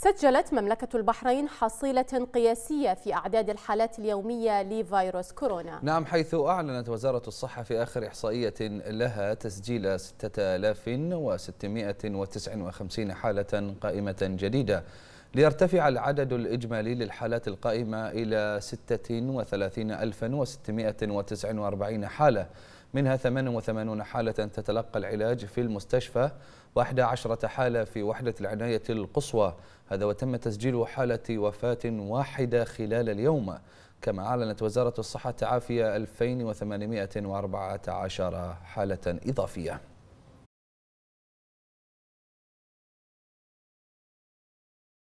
سجلت مملكة البحرين حصيلة قياسية في أعداد الحالات اليومية لفيروس كورونا نعم حيث أعلنت وزارة الصحة في آخر إحصائية لها تسجيل 6659 حالة قائمة جديدة ليرتفع العدد الإجمالي للحالات القائمة إلى 36649 حالة منها 88 حالة تتلقى العلاج في المستشفى و11 حالة في وحدة العناية القصوى هذا وتم تسجيل حالة وفاة واحدة خلال اليوم كما أعلنت وزارة الصحة تعافي 2814 حالة إضافية